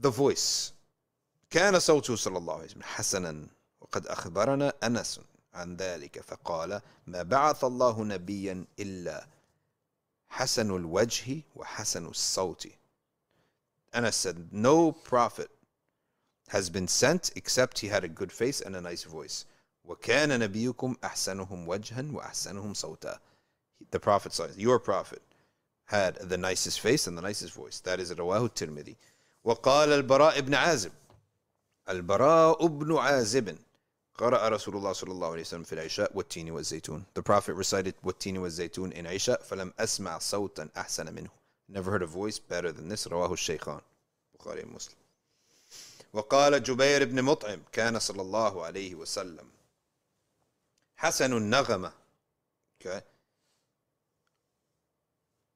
the voice كان صوته صلى الله عليه وسلم حسنا وقد أخبرنا أنس عن ذلك فقال ما بعث الله نبيا إلا حسن الوجه وحسن الصوت Anas said no prophet has been sent except he had a good face and a nice voice وكان نبيكم أحسنهم وجها وأحسنهم صوتا The prophet, your prophet, had the nicest face and the nicest voice. That is Rawahu Tirmidhi. وقال البراء بن عازب البراء بن عازب قرأ رسول الله صلى الله عليه وسلم في العشاء والتين والزيتون The Prophet recited والتين والزيتون in عشاء فلم أسمع صوتا أحسن منه Never heard a voice better than this رواه الشيخان بخاري ومسلم وقال جبير بن مطعم كان صلى الله عليه وسلم حسن النغمة okay.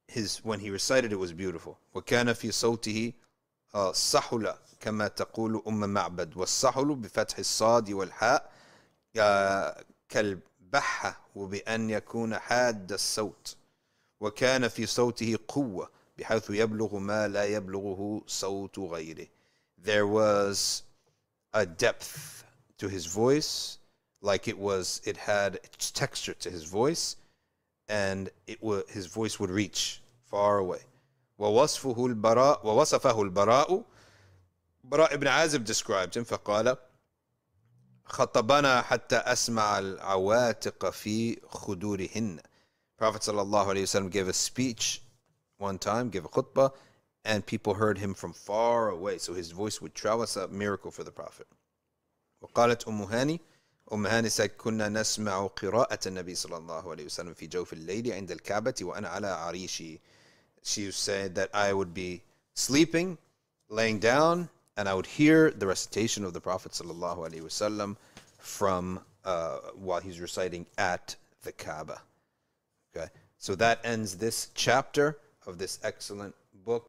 His, when he recited it was beautiful وكان في صوته آه، السحل كما تقول أم معبد والسحل بفتح الصاد والحاء كالبحة وبأن يكون حاد الصوت وكان في صوته قوة بحيث يبلغ ما لا يبلغه صوت غيره there was a depth to his voice like it was it had its texture to his voice and it his voice would reach far away ووصفه البراء ووصفه البراء براء بن عازب described him فقال خطبنا حتى أسمع العواتق في خدورهن Prophet صلى الله عليه وسلم gave a speech one time, gave a khutbah, and people heard him from far away. So his voice would travel. It's a miracle for the Prophet. وقالت أم هاني أم هاني said كنا نسمع قراءة النبي صلى الله عليه وسلم في جوف الليل عند الكعبة وأنا على عريشي she said that I would be sleeping, laying down, and I would hear the recitation of the Prophet sallallahu from uh, while he's reciting at the Kaaba. Okay, so that ends this chapter of this excellent book.